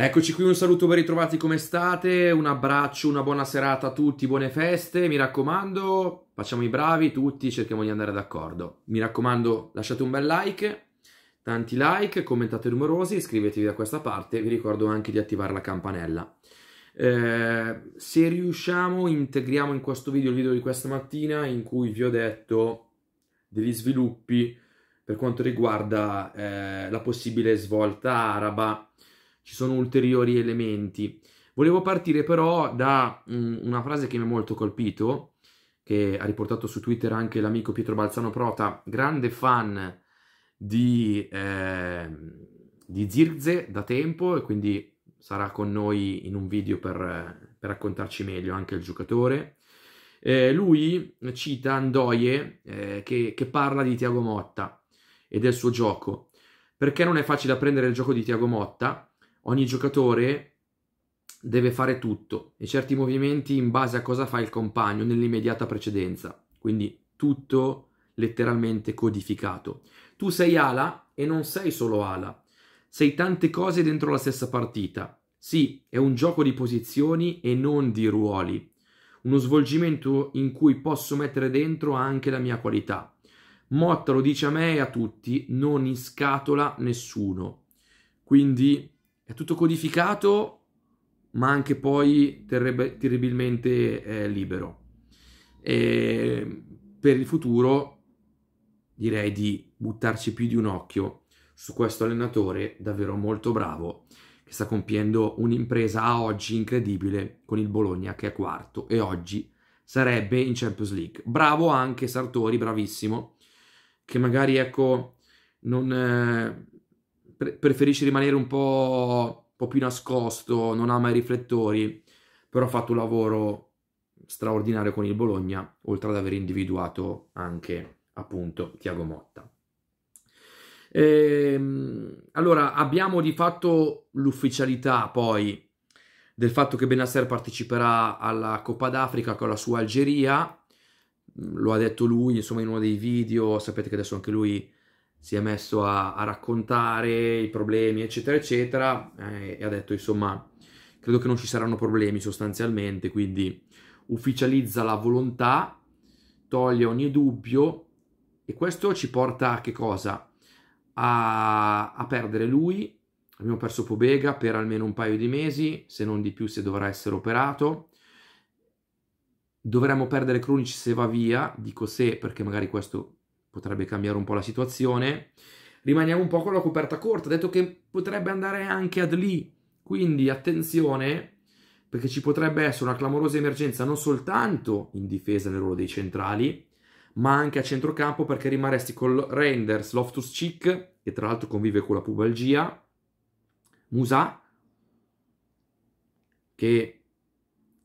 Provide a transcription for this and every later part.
Eccoci qui, un saluto ben ritrovati come state, un abbraccio, una buona serata a tutti, buone feste, mi raccomando, facciamo i bravi tutti, cerchiamo di andare d'accordo. Mi raccomando, lasciate un bel like, tanti like, commentate numerosi, iscrivetevi da questa parte, vi ricordo anche di attivare la campanella. Eh, se riusciamo, integriamo in questo video il video di questa mattina in cui vi ho detto degli sviluppi per quanto riguarda eh, la possibile svolta araba ci sono ulteriori elementi. Volevo partire però da mm, una frase che mi ha molto colpito, che ha riportato su Twitter anche l'amico Pietro Balzano Prota, grande fan di, eh, di Zirze da tempo e quindi sarà con noi in un video per, per raccontarci meglio anche il giocatore. Eh, lui cita Andoie eh, che, che parla di Tiago Motta e del suo gioco, perché non è facile apprendere il gioco di Tiago Motta, ogni giocatore deve fare tutto e certi movimenti in base a cosa fa il compagno nell'immediata precedenza. Quindi tutto letteralmente codificato. Tu sei ala e non sei solo ala, sei tante cose dentro la stessa partita. Sì, è un gioco di posizioni e non di ruoli. Uno svolgimento in cui posso mettere dentro anche la mia qualità. Motta lo dice a me e a tutti, non in scatola nessuno. Quindi è tutto codificato, ma anche poi terreb- terribilmente eh, libero. E per il futuro direi di buttarci più di un occhio su questo allenatore davvero molto bravo che sta compiendo un'impresa a oggi incredibile con il Bologna che è quarto e oggi sarebbe in Champions League. Bravo anche Sartori, bravissimo, che magari ecco non... Eh, pre- preferisce rimanere un po', un po' più nascosto, non ama i riflettori, però ha fatto un lavoro straordinario con il Bologna, oltre ad aver individuato anche appunto Tiago Motta. Ehm, allora abbiamo di fatto l'ufficialità poi del fatto che Benasser parteciperà alla Coppa d'Africa con la sua Algeria, lo ha detto lui insomma in uno dei video, sapete che adesso anche lui si è messo a, a raccontare i problemi, eccetera, eccetera, eh, e ha detto, insomma, credo che non ci saranno problemi sostanzialmente, quindi ufficializza la volontà, toglie ogni dubbio, e questo ci porta a che cosa? A, a perdere lui, abbiamo perso Pobega per almeno un paio di mesi, se non di più se dovrà essere operato, dovremmo perdere Krunic se va via, dico se perché magari questo potrebbe cambiare un po' la situazione. Rimaniamo un po' con la coperta corta, detto che potrebbe andare anche ad lì, quindi attenzione perché ci potrebbe essere una clamorosa emergenza non soltanto in difesa nel ruolo dei centrali, ma anche a centrocampo perché rimarresti con Renders, Loftus Cheek, che tra l'altro convive con la pubalgia, Musa, che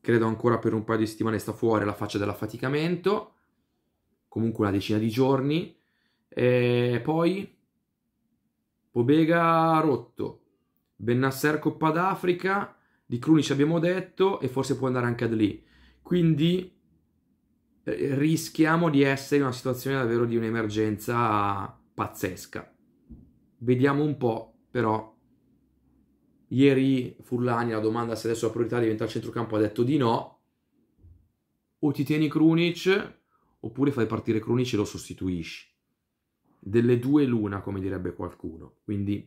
credo ancora per un paio di settimane sta fuori la faccia dell'affaticamento, comunque una decina di giorni. E poi Pobega rotto, Bennasser Coppa d'Africa, di Krunic abbiamo detto e forse può andare anche ad lì. Quindi eh, rischiamo di essere in una situazione davvero di un'emergenza pazzesca. Vediamo un po', però ieri Furlani la domanda se adesso la priorità diventa il centrocampo ha detto di no. O ti tieni Krunic oppure fai partire Krunic e lo sostituisci. Delle due l'una, come direbbe qualcuno. Quindi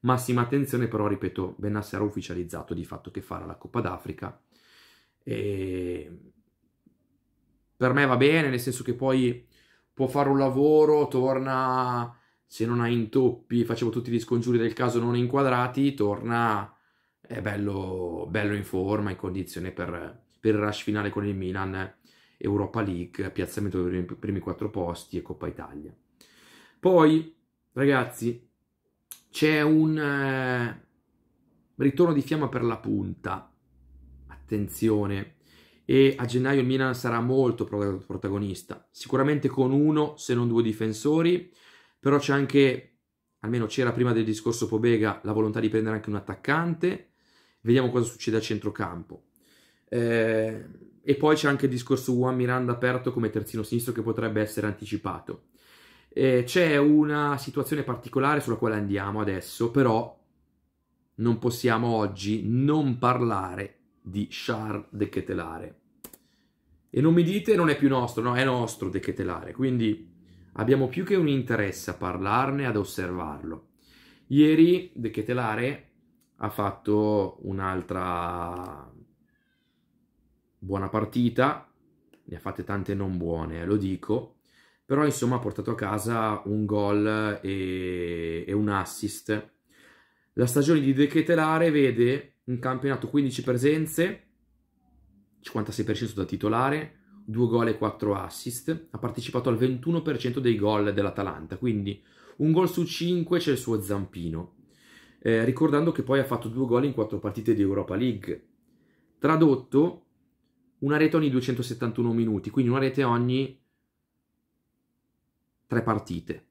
massima attenzione, però ripeto, Benassi ha ufficializzato di fatto che farà la Coppa d'Africa. E... Per me va bene, nel senso che poi può fare un lavoro, torna, se non ha intoppi, facevo tutti gli scongiuri del caso non inquadrati, torna, è bello, bello in forma, in condizione per, per il rush finale con il Milan Europa League, piazzamento dei primi quattro posti e Coppa Italia. Poi, ragazzi, c'è un eh, ritorno di fiamma per la punta. Attenzione. E a gennaio il Milan sarà molto protagonista, sicuramente con uno se non due difensori, però c'è anche, almeno c'era prima del discorso Pobega, la volontà di prendere anche un attaccante. Vediamo cosa succede a centrocampo. Eh, e poi c'è anche il discorso Juan Miranda aperto come terzino sinistro che potrebbe essere anticipato. Eh, c'è una situazione particolare sulla quale andiamo adesso, però non possiamo oggi non parlare di Charles De Chetelare. E non mi dite non è più nostro, no, è nostro De Chetelare, quindi abbiamo più che un interesse a parlarne, ad osservarlo. Ieri De Chetelare ha fatto un'altra buona partita, ne ha fatte tante non buone, eh, lo dico, però insomma ha portato a casa un gol e, e un assist. La stagione di De vede un campionato 15 presenze, 56% da titolare, 2 gol e 4 assist, ha partecipato al 21% dei gol dell'Atalanta, quindi un gol su 5 c'è il suo zampino. Eh, ricordando che poi ha fatto 2 gol in 4 partite di Europa League. Tradotto, una rete ogni 271 minuti, quindi una rete ogni tre partite.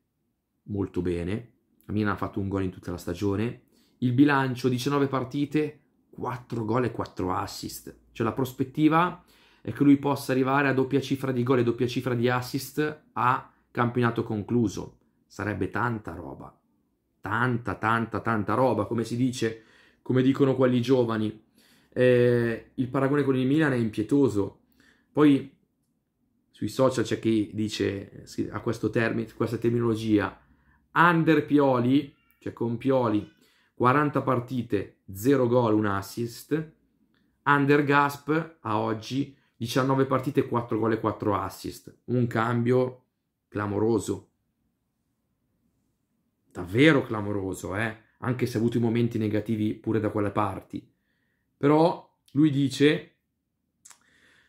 Molto bene. La Milan ha fatto un gol in tutta la stagione. Il bilancio 19 partite, 4 gol e 4 assist. Cioè la prospettiva è che lui possa arrivare a doppia cifra di gol e doppia cifra di assist a campionato concluso. Sarebbe tanta roba. Tanta, tanta, tanta roba, come si dice, come dicono quelli giovani. Eh, il paragone con il Milan è impietoso. Poi sui social c'è chi dice a questo termine, questa terminologia under Pioli, cioè con Pioli 40 partite, 0 gol, 1 assist. Under Gasp a oggi 19 partite, 4 gol e 4 assist. Un cambio clamoroso. Davvero clamoroso, eh? Anche se ha avuto i momenti negativi pure da quelle parti. Però lui dice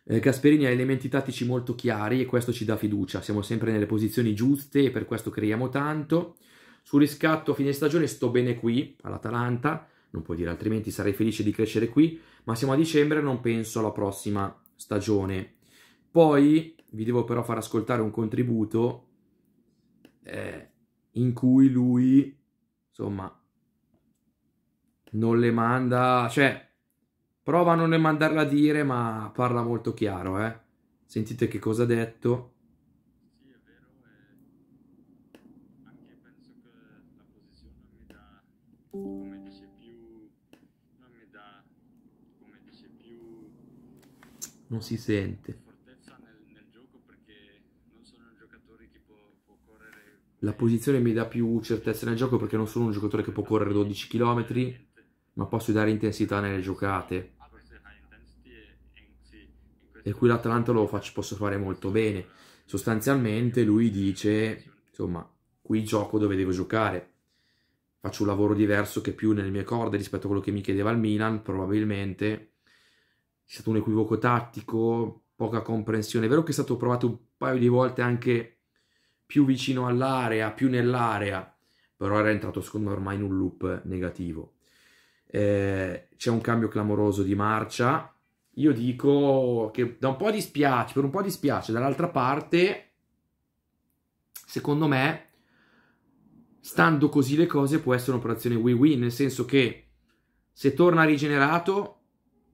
eh, Gasperini ha elementi tattici molto chiari e questo ci dà fiducia, siamo sempre nelle posizioni giuste e per questo creiamo tanto. Sul riscatto a fine stagione sto bene qui, all'Atalanta, non puoi dire altrimenti sarei felice di crescere qui, ma siamo a dicembre e non penso alla prossima stagione. Poi vi devo però far ascoltare un contributo eh, in cui lui, insomma, non le manda, cioè Prova a non ne mandarla a dire, ma parla molto chiaro, eh. Sentite che cosa ha detto. Sì, è vero. anche penso che la posizione non mi dà, come dice più, non mi dà, come dice più... Non si sente. Fortezza nel, nel gioco perché non sono un giocatore che può, può correre... La posizione mi dà più certezza nel gioco perché non sono un giocatore che può correre 12 km ma posso dare intensità nelle giocate. E qui l'Atalanta lo faccio, posso fare molto bene. Sostanzialmente lui dice, insomma, qui gioco dove devo giocare. Faccio un lavoro diverso che più nelle mie corde rispetto a quello che mi chiedeva il Milan, probabilmente. È stato un equivoco tattico, poca comprensione. È vero che è stato provato un paio di volte anche più vicino all'area, più nell'area, però era entrato secondo me ormai in un loop negativo eh, c'è un cambio clamoroso di marcia. Io dico che da un po' dispiace, per un po' dispiace, dall'altra parte, secondo me, stando così le cose, può essere un'operazione win-win, nel senso che se torna rigenerato,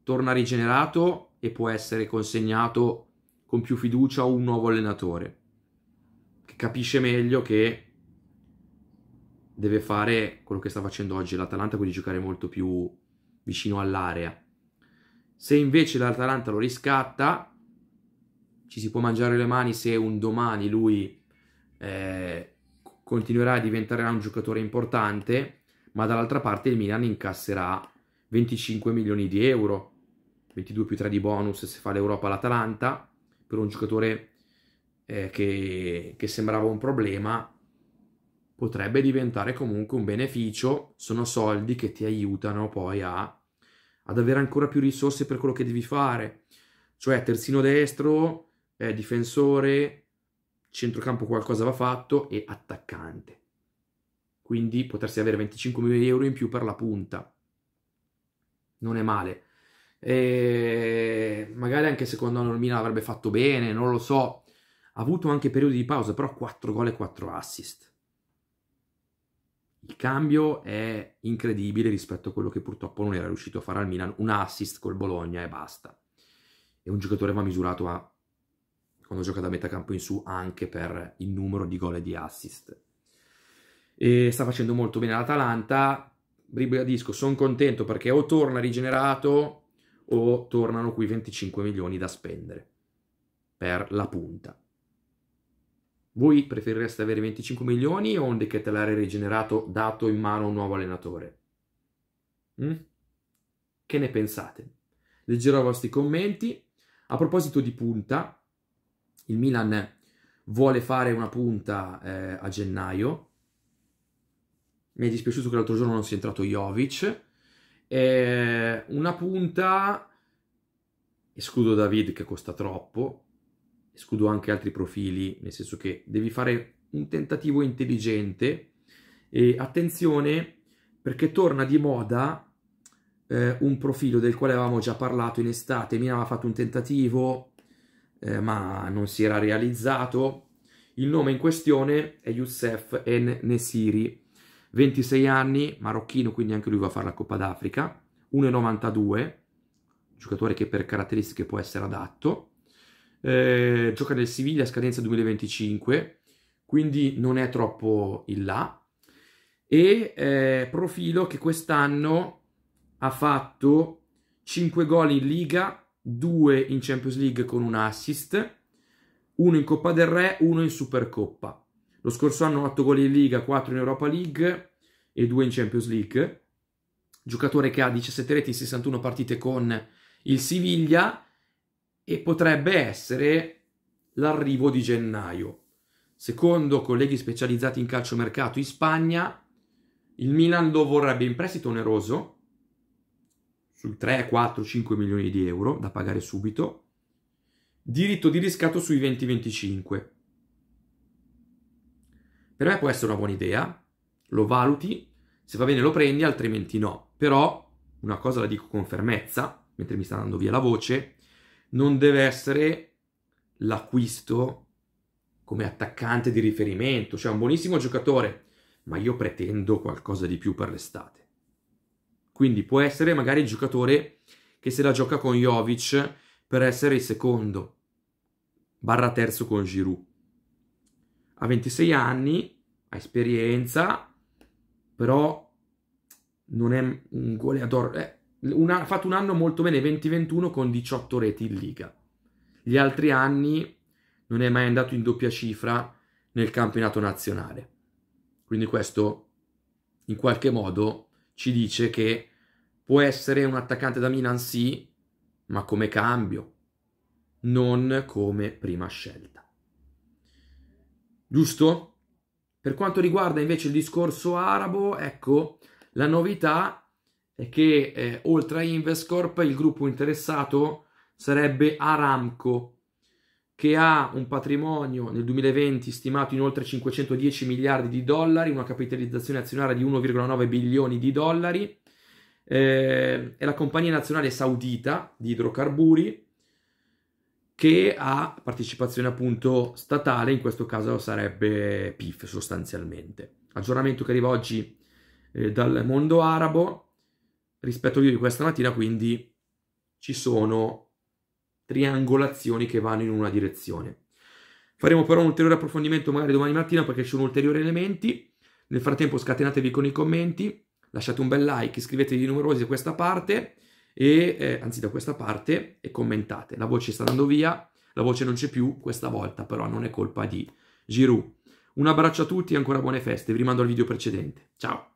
torna rigenerato e può essere consegnato con più fiducia a un nuovo allenatore che capisce meglio che deve fare quello che sta facendo oggi l'Atalanta, quindi giocare molto più vicino all'area. Se invece l'Atalanta lo riscatta, ci si può mangiare le mani se un domani lui eh, continuerà a diventare un giocatore importante, ma dall'altra parte il Milan incasserà 25 milioni di euro, 22 più 3 di bonus se fa l'Europa all'Atalanta, per un giocatore eh, che, che sembrava un problema potrebbe diventare comunque un beneficio, sono soldi che ti aiutano poi a, ad avere ancora più risorse per quello che devi fare, cioè terzino destro, eh, difensore, centrocampo qualcosa va fatto e attaccante. Quindi potresti avere 25 milioni di euro in più per la punta. Non è male. E magari anche secondo anno avrebbe fatto bene, non lo so. Ha avuto anche periodi di pausa, però 4 gol e 4 assist il cambio è incredibile rispetto a quello che purtroppo non era riuscito a fare al Milan, un assist col Bologna e basta. E un giocatore va misurato a quando gioca da metà campo in su anche per il numero di gol e di assist. E sta facendo molto bene l'Atalanta, ribadisco, sono contento perché o torna rigenerato o tornano qui 25 milioni da spendere per la punta. Voi preferireste avere 25 milioni o un decatellare rigenerato dato in mano a un nuovo allenatore? Mm? Che ne pensate? Leggerò i vostri commenti. A proposito di punta, il Milan vuole fare una punta eh, a gennaio. Mi è dispiaciuto che l'altro giorno non sia entrato Jovic. Eh, una punta, escludo David che costa troppo, escludo anche altri profili, nel senso che devi fare un tentativo intelligente e attenzione perché torna di moda eh, un profilo del quale avevamo già parlato in estate, mi aveva fatto un tentativo eh, ma non si era realizzato. Il nome in questione è Youssef En Nesiri, 26 anni, marocchino, quindi anche lui va a fare la Coppa d'Africa, 1,92, giocatore che per caratteristiche può essere adatto, eh, gioca nel Siviglia a scadenza 2025, quindi non è troppo in là. E eh, Profilo che quest'anno ha fatto 5 gol in Liga, 2 in Champions League con un assist, 1 in Coppa del Re, 1 in Supercoppa. Lo scorso anno 8 gol in Liga, 4 in Europa League e 2 in Champions League. Giocatore che ha 17 reti in 61 partite con il Siviglia e potrebbe essere l'arrivo di gennaio. Secondo colleghi specializzati in calciomercato in Spagna, il Milan lo vorrebbe in prestito oneroso, sui 3, 4, 5 milioni di euro da pagare subito, diritto di riscatto sui 20-25. Per me può essere una buona idea, lo valuti, se va bene lo prendi, altrimenti no. Però, una cosa la dico con fermezza, mentre mi sta andando via la voce, non deve essere l'acquisto come attaccante di riferimento, cioè un buonissimo giocatore, ma io pretendo qualcosa di più per l'estate. Quindi può essere magari il giocatore che se la gioca con Jovic per essere il secondo, barra terzo con Giroud. Ha 26 anni, ha esperienza, però non è un goleador. Eh, ha fatto un anno molto bene, 2021 con 18 reti in liga. Gli altri anni non è mai andato in doppia cifra nel campionato nazionale. Quindi questo in qualche modo ci dice che può essere un attaccante da Milan sì, ma come cambio, non come prima scelta. Giusto? Per quanto riguarda invece il discorso arabo, ecco, la novità è che eh, oltre a Invescorp il gruppo interessato sarebbe Aramco, che ha un patrimonio nel 2020 stimato in oltre 510 miliardi di dollari, una capitalizzazione azionaria di 1,9 bilioni di dollari, eh, è la compagnia nazionale saudita di idrocarburi che ha partecipazione appunto statale, in questo caso sarebbe PIF sostanzialmente. Aggiornamento che arriva oggi eh, dal mondo arabo, rispetto al video di questa mattina, quindi ci sono triangolazioni che vanno in una direzione. Faremo però un ulteriore approfondimento magari domani mattina perché ci sono ulteriori elementi. Nel frattempo scatenatevi con i commenti, lasciate un bel like, iscrivetevi numerosi da questa parte e, eh, anzi da questa parte e commentate. La voce sta andando via, la voce non c'è più questa volta, però non è colpa di Giroud. Un abbraccio a tutti e ancora buone feste. Vi rimando al video precedente. Ciao!